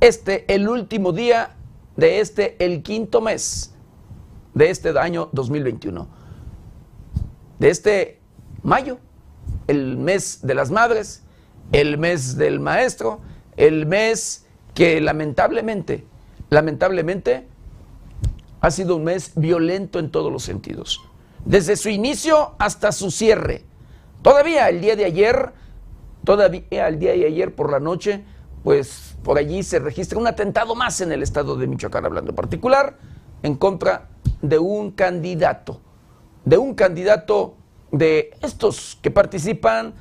este el último día de este, el quinto mes de este año 2021. De este mayo, el mes de las madres, el mes del maestro, el mes que lamentablemente, lamentablemente, ha sido un mes violento en todos los sentidos. Desde su inicio hasta su cierre. Todavía el día de ayer, todavía el día de ayer por la noche, pues por allí se registra un atentado más en el estado de Michoacán, hablando en particular, en contra de un candidato, de un candidato de estos que participan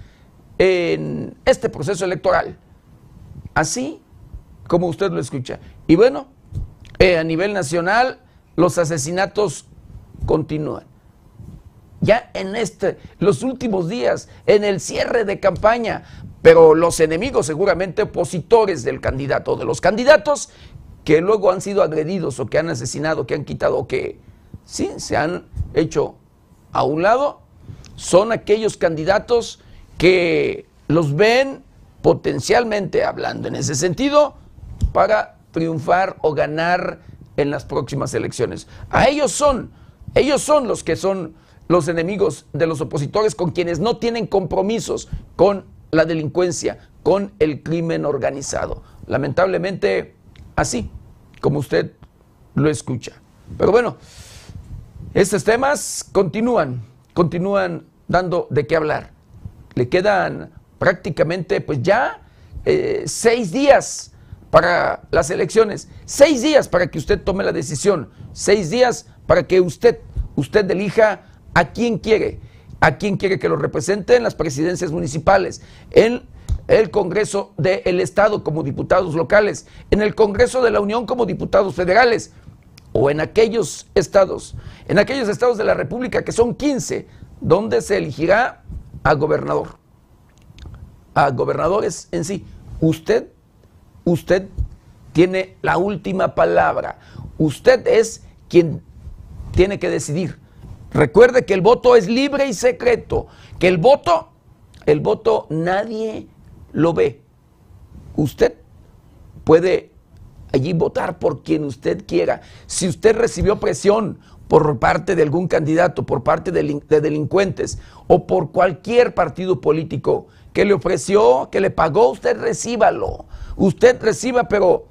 en este proceso electoral. Así como usted lo escucha. Y bueno, eh, a nivel nacional, los asesinatos continúan. Ya en este, los últimos días, en el cierre de campaña, pero los enemigos seguramente opositores del candidato, de los candidatos que luego han sido agredidos o que han asesinado, que han quitado o que sí se han hecho a un lado, son aquellos candidatos que los ven potencialmente hablando en ese sentido para triunfar o ganar en las próximas elecciones. A ellos son, ellos son los que son los enemigos de los opositores con quienes no tienen compromisos con la delincuencia, con el crimen organizado. Lamentablemente, así como usted lo escucha. Pero bueno, estos temas continúan, continúan dando de qué hablar. Le quedan prácticamente, pues ya, eh, seis días para las elecciones, seis días para que usted tome la decisión, seis días para que usted, usted elija a quién quiere, a quién quiere que lo represente en las presidencias municipales, en el Congreso del Estado como diputados locales, en el Congreso de la Unión como diputados federales o en aquellos estados, en aquellos estados de la República que son 15, donde se elegirá a gobernador, a gobernadores en sí. Usted, usted tiene la última palabra. Usted es quien tiene que decidir Recuerde que el voto es libre y secreto, que el voto, el voto nadie lo ve. Usted puede allí votar por quien usted quiera. Si usted recibió presión por parte de algún candidato, por parte de, delincuentes o por cualquier partido político que le ofreció, que le pagó, usted recíbalo. Usted reciba, pero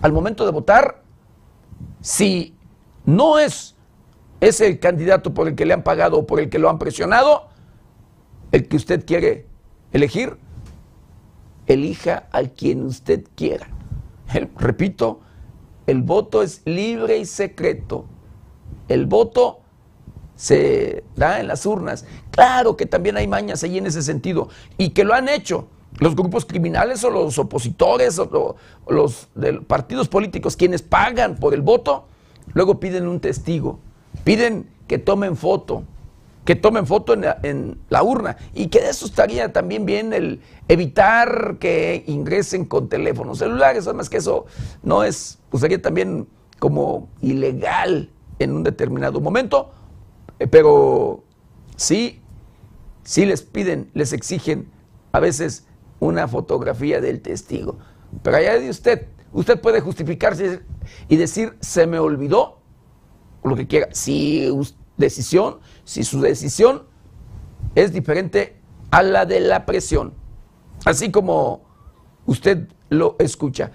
al momento de votar, si no es es el candidato por el que le han pagado o por el que lo han presionado, el que usted quiere elegir, elija al quien usted quiera. repito, el voto es libre y secreto. El voto se da en las urnas. Claro que también hay mañas ahí en ese sentido y que lo han hecho los grupos criminales o los opositores o, los partidos políticos quienes pagan por el voto, luego piden un testigo Piden que tomen foto, que tomen foto en la, urna y que de eso estaría también bien el evitar que ingresen con teléfonos celulares, además que eso no es, pues también como ilegal en un determinado momento, eh, pero sí, sí les piden, les exigen a veces una fotografía del testigo. Pero allá de usted, usted puede justificarse y decir, se me olvidó lo que quiera. Si decisión, si su decisión es diferente a la de la presión, así como usted lo escucha.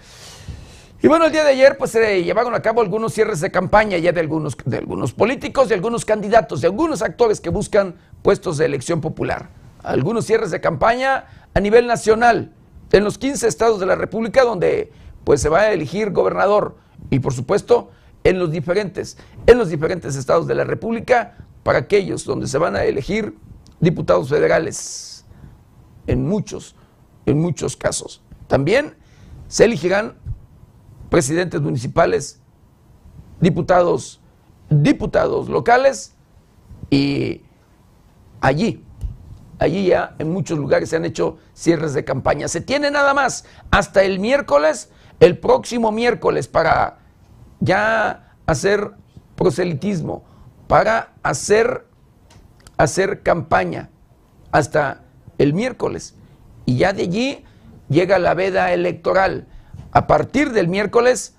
Y bueno, el día de ayer pues se llevaron a cabo algunos cierres de campaña ya de algunos, de algunos políticos, de algunos candidatos, de algunos actores que buscan puestos de elección popular. Algunos cierres de campaña a nivel nacional, en los 15 estados de la República donde pues se va a elegir gobernador y por supuesto en los diferentes, en los diferentes estados de la República para aquellos donde se van a elegir diputados federales, en muchos, en muchos casos. También se elegirán presidentes municipales, diputados, diputados locales y allí, allí ya en muchos lugares se han hecho cierres de campaña. Se tiene nada más hasta el miércoles, el próximo miércoles para ya hacer proselitismo, para hacer, hacer campaña hasta el miércoles. Y ya de allí llega la veda electoral. A partir del miércoles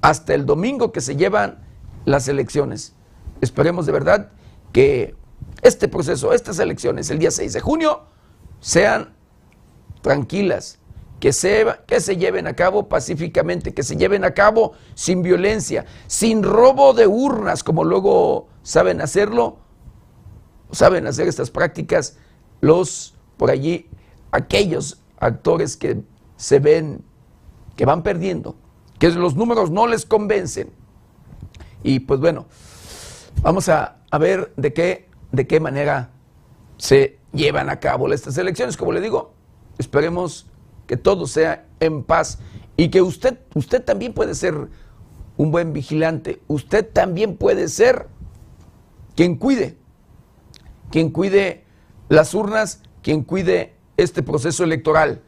hasta el domingo que se llevan las elecciones. Esperemos de verdad que este proceso, estas elecciones, el día 6 de junio, sean tranquilas, que se, que se lleven a cabo pacíficamente, que se lleven a cabo sin violencia, sin robo de urnas, como luego saben hacerlo, saben hacer estas prácticas los por allí, aquellos actores que se ven, que van perdiendo, que los números no les convencen. Y pues bueno, vamos a, a ver de qué, de qué manera se llevan a cabo estas elecciones. Como le digo, esperemos que todo sea en paz y que usted, usted también puede ser un buen vigilante, usted también puede ser quien cuide, quien cuide las urnas, quien cuide este proceso electoral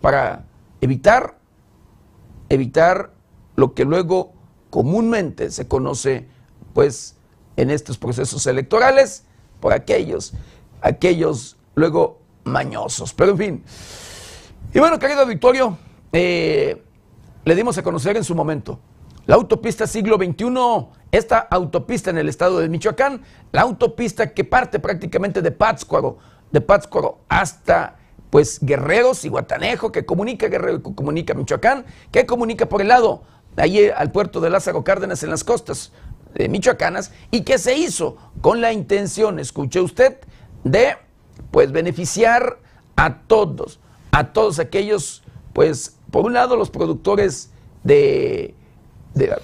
para evitar evitar lo que luego comúnmente se conoce pues en estos procesos electorales por aquellos aquellos luego mañosos pero en fin y bueno, querido Victorio, eh, le dimos a conocer en su momento la autopista siglo XXI, esta autopista en el estado de Michoacán, la autopista que parte prácticamente de Pátzcuaro, de Pátzcuaro hasta pues Guerreros y Guatanejo, que comunica Guerrero, que comunica Michoacán, que comunica por el lado, ahí eh, al puerto de Lázaro Cárdenas en las costas de eh, Michoacanas, y que se hizo con la intención, escuche usted, de pues beneficiar a todos, a todos aquellos, pues, por un lado los productores de,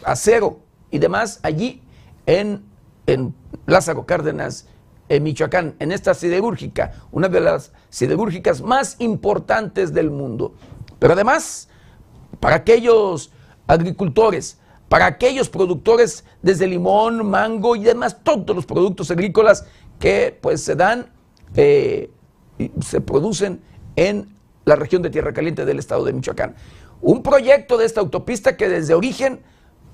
acero y demás allí en, en Lázaro Cárdenas, en Michoacán, en esta siderúrgica, una de las siderúrgicas más importantes del mundo. Pero además, para aquellos agricultores, para aquellos productores desde limón, mango y demás, todos los productos agrícolas que pues se dan, eh, se producen en la región de Tierra Caliente del estado de Michoacán. Un proyecto de esta autopista que desde origen,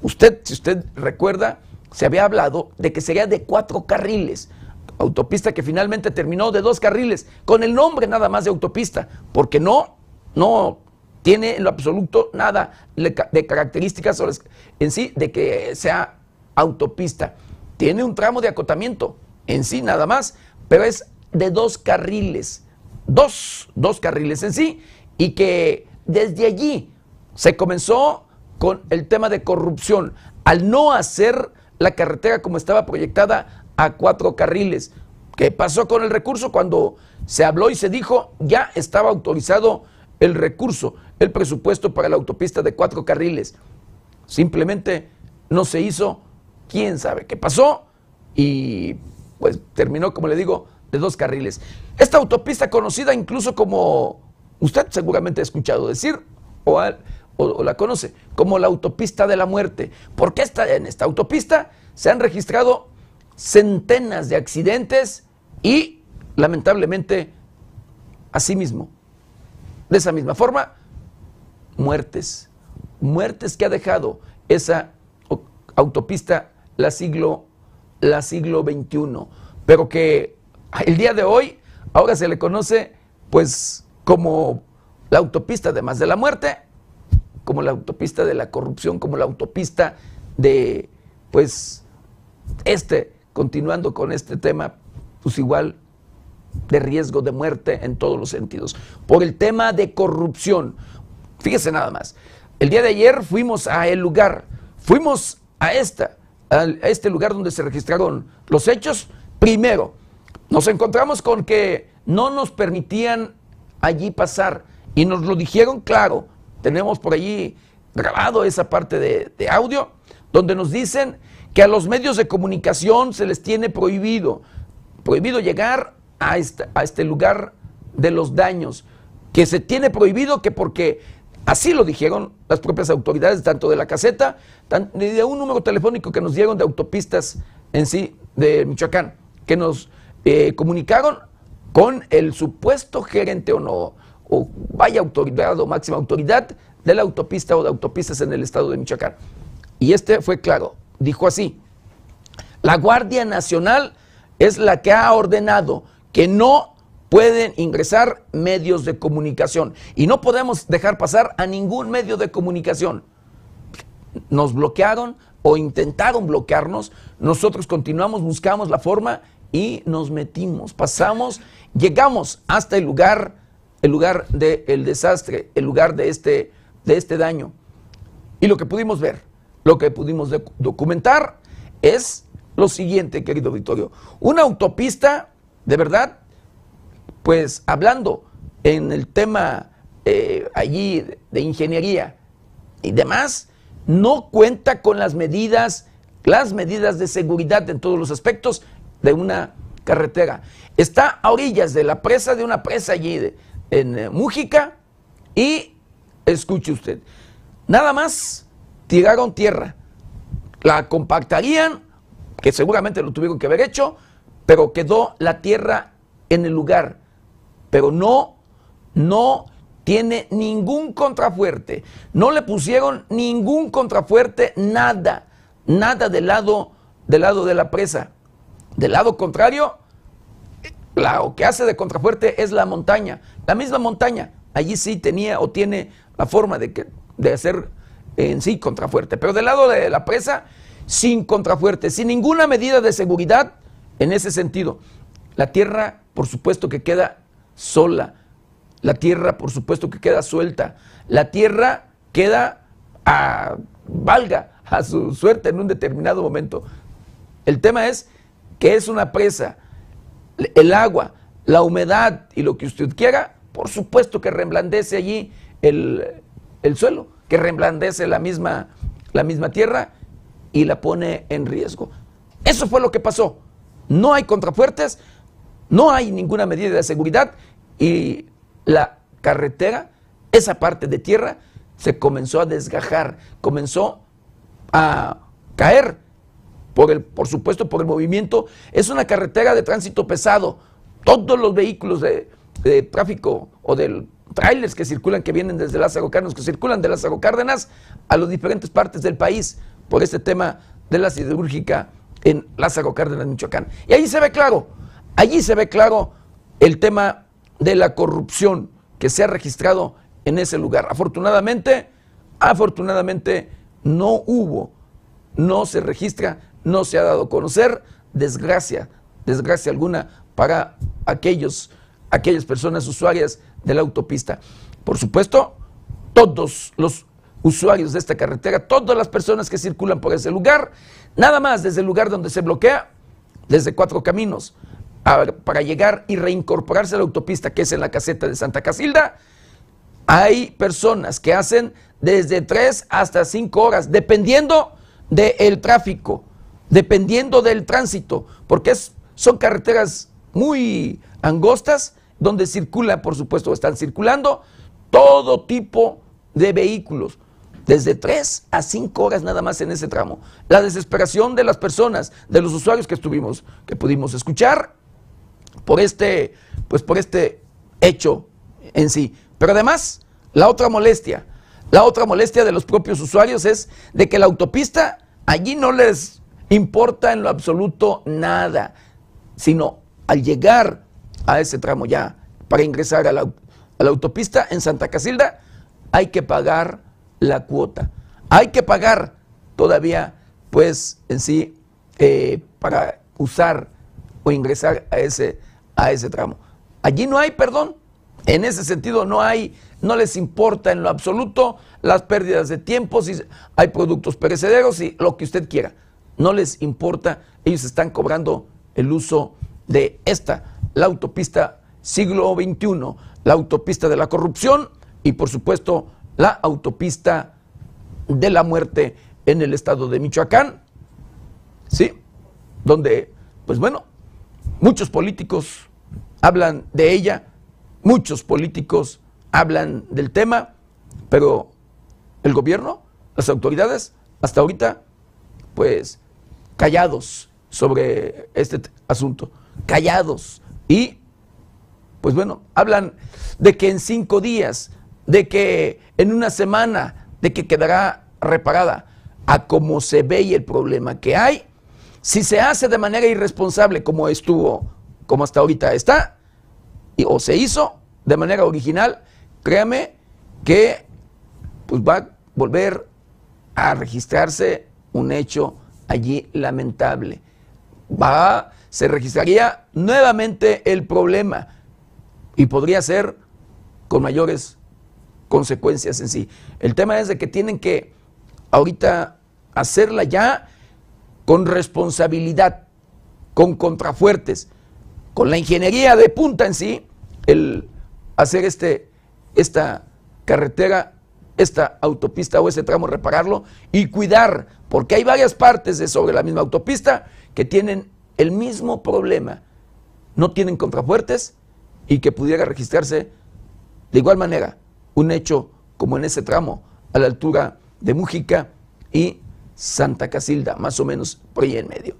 usted, si usted recuerda, se había hablado de que sería de cuatro carriles. Autopista que finalmente terminó de dos carriles, con el nombre nada más de autopista, porque no, no tiene en lo absoluto nada de características en sí de que sea autopista. Tiene un tramo de acotamiento en sí nada más, pero es de dos carriles dos, dos carriles en sí, y que desde allí se comenzó con el tema de corrupción, al no hacer la carretera como estaba proyectada a cuatro carriles. ¿Qué pasó con el recurso? Cuando se habló y se dijo, ya estaba autorizado el recurso, el presupuesto para la autopista de cuatro carriles. Simplemente no se hizo, quién sabe qué pasó, y pues terminó, como le digo, de dos carriles. Esta autopista conocida incluso como, usted seguramente ha escuchado decir, o, la conoce, como la autopista de la muerte, porque en esta autopista se han registrado centenas de accidentes y lamentablemente, asimismo, de esa misma forma, muertes, muertes que ha dejado esa autopista la siglo, la siglo XXI, pero que el día de hoy Ahora se le conoce, pues, como la autopista, además de la muerte, como la autopista de la corrupción, como la autopista de, pues, este, continuando con este tema, pues igual de riesgo de muerte en todos los sentidos. Por el tema de corrupción, fíjese nada más, el día de ayer fuimos a el lugar, fuimos a esta, a este lugar donde se registraron los hechos, primero, nos encontramos con que no nos permitían allí pasar y nos lo dijeron claro. Tenemos por allí grabado esa parte de, audio donde nos dicen que a los medios de comunicación se les tiene prohibido, prohibido llegar a, este lugar de los daños, que se tiene prohibido que porque Así lo dijeron las propias autoridades, tanto de la caseta, ni de un número telefónico que nos dieron de autopistas en sí de Michoacán, que nos eh, comunicaron con el supuesto gerente o no, o vaya autoridad o máxima autoridad de la autopista o de autopistas en el estado de Michoacán. Y este fue claro, dijo así, la Guardia Nacional es la que ha ordenado que no pueden ingresar medios de comunicación y no podemos dejar pasar a ningún medio de comunicación. Nos bloquearon o intentaron bloquearnos, nosotros continuamos, buscamos la forma y nos metimos, pasamos, llegamos hasta el lugar, el lugar del desastre, el lugar de este, de este daño. Y lo que pudimos ver, lo que pudimos documentar es lo siguiente, querido Victorio. Una autopista, de verdad, pues hablando en el tema eh, allí de ingeniería y demás, no cuenta con las medidas, las medidas de seguridad en todos los aspectos de una carretera. Está a orillas de la presa, de una presa allí en eh, Mújica y, escuche usted, nada más tiraron tierra. La compactarían, que seguramente lo tuvieron que haber hecho, pero quedó la tierra en el lugar. Pero no, no tiene ningún contrafuerte. No le pusieron ningún contrafuerte, nada, nada del lado, del lado de la presa. Del lado contrario, lo que hace de contrafuerte es la montaña. La misma montaña, allí sí tenía o tiene la forma de, que, de hacer en sí contrafuerte. Pero del lado de la presa, sin contrafuerte, sin ninguna medida de seguridad en ese sentido. La tierra, por supuesto que queda sola. La tierra, por supuesto que queda suelta. La tierra queda a valga a su suerte en un determinado momento. El tema es que es una presa, el agua, la humedad y lo que usted quiera, por supuesto que remblandece allí el, suelo, que reemblandece la misma, la misma tierra y la pone en riesgo. Eso fue lo que pasó. No hay contrafuertes, no hay ninguna medida de seguridad y la carretera, esa parte de tierra, se comenzó a desgajar, comenzó a caer por, el, por supuesto por el movimiento. Es una carretera de tránsito pesado. Todos los vehículos de, tráfico o de trailers que circulan, que vienen desde Lázaro Cárdenas, que circulan de Lázaro Cárdenas a las diferentes partes del país por este tema de la siderúrgica en Lázaro Cárdenas, Michoacán. Y allí se ve claro, allí se ve claro el tema de la corrupción que se ha registrado en ese lugar. Afortunadamente, afortunadamente no hubo, no se registra no se ha dado a conocer, desgracia, desgracia alguna para aquellos, aquellas personas usuarias de la autopista. Por supuesto, todos los usuarios de esta carretera, todas las personas que circulan por ese lugar, nada más desde el lugar donde se bloquea, desde cuatro caminos, para llegar y reincorporarse a la autopista que es en la caseta de Santa Casilda, hay personas que hacen desde tres hasta cinco horas, dependiendo del tráfico, dependiendo del tránsito, porque son carreteras muy angostas, donde circula, por supuesto, están circulando todo tipo de vehículos, desde tres a cinco horas nada más en ese tramo. La desesperación de las personas, de los usuarios que estuvimos, que pudimos escuchar por este, pues por este hecho en sí. Pero además, la otra molestia, la otra molestia de los propios usuarios es de que la autopista allí no les importa en lo absoluto nada, sino al llegar a ese tramo ya, para ingresar a la, autopista en Santa Casilda, hay que pagar la cuota. Hay que pagar todavía, pues, en sí, eh, para usar o ingresar a ese, a ese tramo. Allí no hay perdón. En ese sentido no hay, no les importa en lo absoluto las pérdidas de tiempo, si hay productos perecederos y lo que usted quiera no les importa, ellos están cobrando el uso de esta, la autopista siglo XXI, la autopista de la corrupción y por supuesto la autopista de la muerte en el estado de Michoacán, ¿sí? Donde, pues bueno, muchos políticos hablan de ella, muchos políticos hablan del tema, pero el gobierno, las autoridades, hasta ahorita, pues callados sobre este asunto, callados. Y, pues bueno, hablan de que en cinco días, de que en una semana, de que quedará reparada. A cómo se ve y el problema que hay, si se hace de manera irresponsable como estuvo, como hasta ahorita está, o se hizo de manera original, créame que pues va a volver a registrarse un hecho allí lamentable. Va, se registraría nuevamente el problema y podría ser con mayores consecuencias en sí. El tema es de que tienen que ahorita hacerla ya con responsabilidad, con contrafuertes, con la ingeniería de punta en sí, el hacer este, esta carretera esta autopista o ese tramo, repararlo y cuidar, porque hay varias partes de sobre la misma autopista que tienen el mismo problema, no tienen contrafuertes y que pudiera registrarse de igual manera un hecho como en ese tramo a la altura de Mújica y Santa Casilda, más o menos por ahí en medio.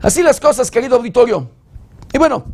Así las cosas, querido auditorio. Y bueno,